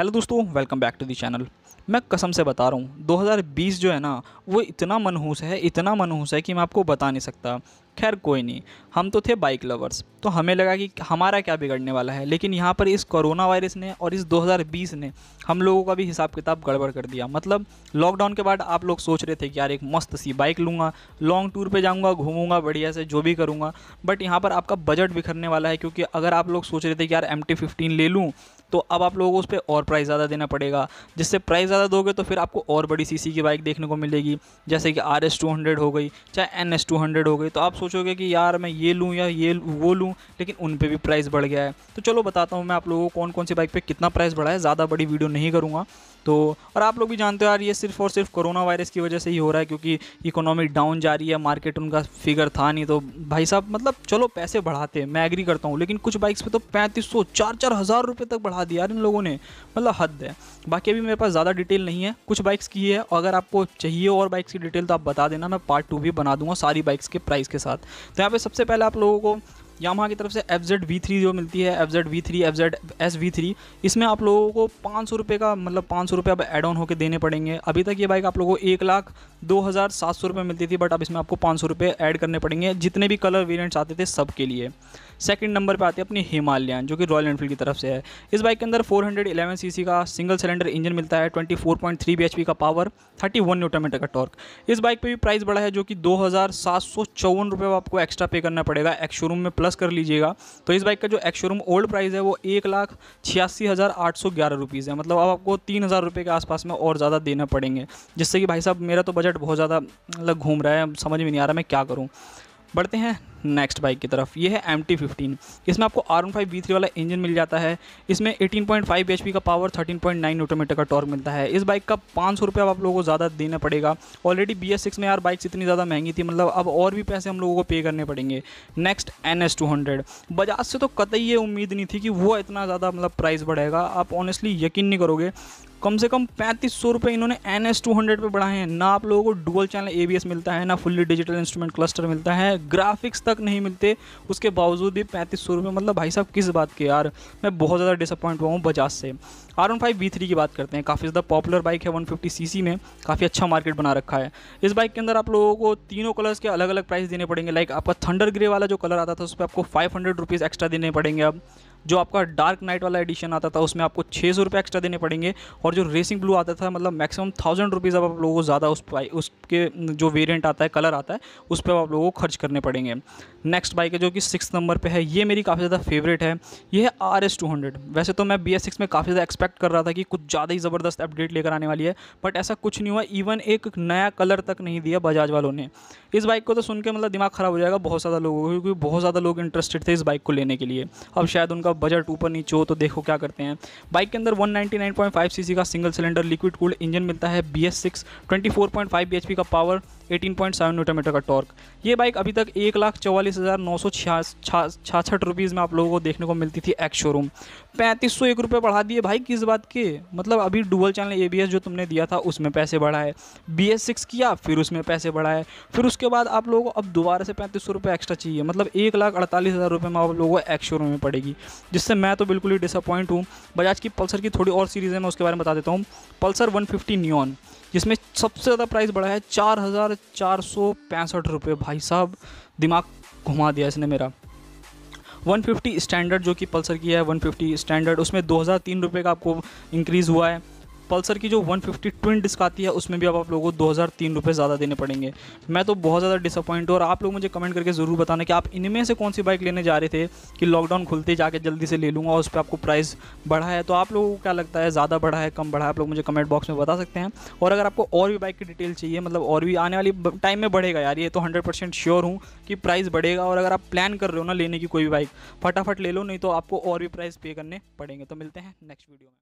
hello दोस्तों welcome back to the channel मैं कसम से बता रहा हूँ 2020 जो है ना वो इतना मनहूस है इतना मनहूस है कि मैं आपको बता नहीं सकता खैर कोई नहीं हम तो थे बाइक लवर्स तो हमें लगा कि हमारा क्या बिगड़ने वाला है लेकिन यहाँ पर इस कोरोना वायरस ने और इस 2020 ने हम लोगों का भी हिसाब किताब गड़बड़ कर दिया मतलब लॉकडाउन के बाद आप लोग सोच रहे थे कि यार एक मस्त सी बाइक लूँगा लॉन्ग टूर पे जाऊँगा घूमूंगा बढ़िया से जो भी करूँगा बट यहाँ पर आपका बजट बिखरने वाला है क्योंकि अगर आप लोग सोच रहे थे कि यार एम टी ले लूँ तो अब आप लोगों को उस पर और प्राइस ज़्यादा देना पड़ेगा जिससे प्राइस ज़्यादा दोगे तो फिर आपको और बड़ी सीसी की बाइक देखने को मिलेगी जैसे कि आर एस टू हंड्रेड हो गई चाहे एन एस टू हंड्रेड हो गई तो आप सोचोगे कि यार मैं ये लूँ या ये वो लूँ लेकिन उन पर भी प्राइस बढ़ गया है तो चलो बताता हूँ मैं आप लोगों को कौन कौन सी बाइक पर कितना प्राइस बढ़ा है ज़्यादा बड़ी वीडियो नहीं करूँगा तो और आप लोग भी जानते हो यार ये सिर्फ और सिर्फ कोरोना वायरस की वजह से ही हो रहा है क्योंकि इकोनॉमी डाउन जा रही है मार्केट उनका फिगर था नहीं तो भाई साहब मतलब चलो पैसे बढ़ाते मैं एग्री करता हूँ लेकिन कुछ बाइक्स पे तो पैंतीस सौ चार चार हज़ार रुपये तक बढ़ा दिया यार इन लोगों ने मतलब हद है बाकी अभी मेरे पास ज़्यादा डिटेल नहीं है कुछ बाइक्स की है अगर आपको चाहिए और बाइक्स की डिटेल तो आप बता देना मैं पार्ट टू भी बना दूंगा सारी बाइक्स के प्राइस के साथ साथ तो यहाँ पे सबसे पहले आप लोगों को यामा की तरफ से एफ जेड वी थ्री जो मिलती है F Z V three F Z S V three इसमें आप लोगों को पाँच सौ रुपये का मतलब पाँच सौ रुपये अब एड ऑन होकर देने पड़ेंगे अभी तक ये बाइक आप लोगों को एक लाख दो हज़ार सात सौ रुपये मिलती थी बट अब इसमें आपको पाँच सौ रुपये ऐड करने पड़ेंगे जितने भी कलर वेरियंट्स आते थे सब के लिए सेकंड नंबर पे आती है अपनी हिमालयन जो कि रॉयल एनफील्ड की तरफ से है इस बाइक के अंदर 411 सीसी का सिंगल सिलेंडर इंजन मिलता है 24.3 बीएचपी का पावर 31 न्यूटन मीटर का टॉर्क इस बाइक पे भी प्राइस बढ़ा है जो कि दो हज़ार आपको एक्स्ट्रा पे करना पड़ेगा एक्स शोरूम में प्लस कर लीजिएगा तो इस बाइक का जो एक्स शोरूम ओल्ड प्राइस है वो एक लाख छियासी हज़ार आठ सौ ग्यारह रुपीज़ है मतलब अब आपको तीन हज़ार रुपये के आसपास में और ज़्यादा देना पड़ेंगे जिससे कि भाई साहब मेरा तो बजट बहुत ज़्यादा मतलब घूम रहा है समझ में नहीं आ रहा मैं क्या करूँ बढ़ते हैं नेक्स्ट बाइक की तरफ ये है एम टी फिफ्टीन इसमें आपको R one five V three वाला इंजन मिल जाता है इसमें eighteen point five H P का पावर थर्टीन पॉइंट नाइन का टॉर्क मिलता है इस बाइक का पाँच सौ रुपये आप लोगों को ज़्यादा देना पड़ेगा ऑलरेडी बी एस सिक्स में यार बाइक्स इतनी ज़्यादा महंगी थी मतलब अब और भी पैसे हम लोगों को पे करने पड़ेंगे next N S two hundred Bajaj से तो कतई ये उम्मीद नहीं थी कि वो इतना ज़्यादा मतलब प्राइस बढ़ेगा आप ऑनेस्टली यकीन नहीं करोगे कम से कम पैंतीस सौ रुपये इन्होंने एन एस टू हंड्रेड पर बढ़ाए हैं ना आप लोगों को dual channel A B S मिलता है ना फुल्ली डिजिटल इंस्ट्रूमेंट क्लस्टर मिलता है ग्राफिक्स तक नहीं मिलते उसके बावजूद भी पैंतीस सौ रुपये मतलब भाई साहब किस बात के यार मैं बहुत ज़्यादा डिसअपॉइंट हुआ हूँ बजाज से R one five V three की बात करते हैं काफ़ी ज़्यादा पॉपुलर बाइक है वन फिफ्टी सी सी में काफ़ी अच्छा मार्केट बना रखा है इस बाइक के अंदर आप लोगों को तीनों कलर्स के अलग अलग प्राइस देने पड़ेंगे लाइक आपका थंडर ग्रे वाला जो कलर आता था उस पर आपको फाइव हंड्रेड रुपीज़ एक्स्ट्रा देने पड़ेंगे अब जो आपका डार्क नाइट वाला एडिशन आता था उसमें आपको छः सौ रुपये एक्स्ट्रा देने पड़ेंगे और जो रेसिंग ब्लू आता था मतलब मैक्सिमम थाउजेंड रुपीज़ अब आप लोगों को ज़्यादा उस उसके जो वेरियंट आता है कलर आता है उस पर आप लोगों को खर्च करने पड़ेंगे नेक्स्ट बाइक है जो कि सिक्स नंबर पर है ये मेरी काफ़ी ज़्यादा फेवरेट है ये है आर एस टू हंड्रेड वैसे तो मैं बी एस सिक्स में काफ़ी ज़्यादा एक्सपेक्ट कर रहा था कि कुछ ज़्यादा ही ज़बरदस्त अपडेट लेकर आने वाली है बट ऐसा कुछ नहीं हुआ इवन एक नया कलर तक नहीं दिया बजाज वालों ने इस बाइक को तो सुन के मतलब दिमाग ख़राब हो जाएगा बहुत ज़्यादा लोगों को क्योंकि बहुत ज़्यादा लोग इंटरेस्टेड थे इस बाइक को लेने के लिए अब शायद उनका का बजट ऊपर नीचे हो तो देखो क्या करते हैं बाइक के अंदर 199.5 सीसी का single cylinder liquid cooled engine मिलता है बी एस सिक्स ट्वेंटी का power eighteen point newton meter का टॉर्क ये बाइक अभी तक एक लाख चौवालीस हज़ार नौ सौ छियासठ रुपीज़ में आप लोगों को देखने को मिलती थी एक्स शोरूम पैंतीस सौ एक रुपये बढ़ा दिए भाई किस बात के मतलब अभी डुअल चैनल ए जो तुमने दिया था उसमें पैसे बढ़ाए बी एस सिक्स किया फिर उसमें पैसे बढ़ाए फिर उसके बाद आप लोगों को अब दोबारा से पैंतीस सौ रुपये एक्स्ट्रा चाहिए मतलब एक लाख अड़तालीस हज़ार रुपये में आप लोगों को एक्स शोरूम में पड़ेगी जिससे मैं तो बिल्कुल ही डिसअपॉइंट हूँ बजाज की पल्सर की थोड़ी और सीरीज़ है मैं उसके बारे में बता देता हूँ पल्सर वन फिफ्टी नियॉन जिसमें सबसे ज़्यादा प्राइस बढ़ा है चार हज़ार चार सौ पैंसठ रुपये भाई साहब दिमाग घुमा दिया इसने मेरा 150 स्टैंडर्ड जो कि पल्सर की है 150 स्टैंडर्ड उसमें दो हज़ार तीन रुपये का आपको इंक्रीज़ हुआ है पल्सर की जो 150 ट्विन डिस्क आती है उसमें भी अब आप लोगों को दो हज़ार तीन रुपये ज़्यादा देने पड़ेंगे मैं तो बहुत ज़्यादा डिसअपॉइंट हूँ और आप लोग मुझे कमेंट करके ज़रूर बताना कि आप इनमें से कौन सी बाइक लेने जा रहे थे कि लॉकडाउन खुलते जाके जल्दी से ले लूँगा और उस पर आपको प्राइस बढ़ा है तो आप लोगों को क्या लगता है ज़्यादा बढ़ा है कम बढ़ा है आप लोग मुझे कमेंट बॉक्स में बता सकते हैं और अगर आपको और भी बाइक की डिटेल चाहिए मतलब और भी आने वाली टाइम में बढ़ेगा यार ये तो हंड्रेड परसेंट श्योर हूँ कि प्राइस बढ़ेगा और अगर आप प्लान कर रहे हो ना लेने की कोई भी बाइक फटाफट ले लो नहीं तो आपको और भी प्राइस पे करने पड़ेंगे तो मिलते हैं नेक्स्ट वीडियो में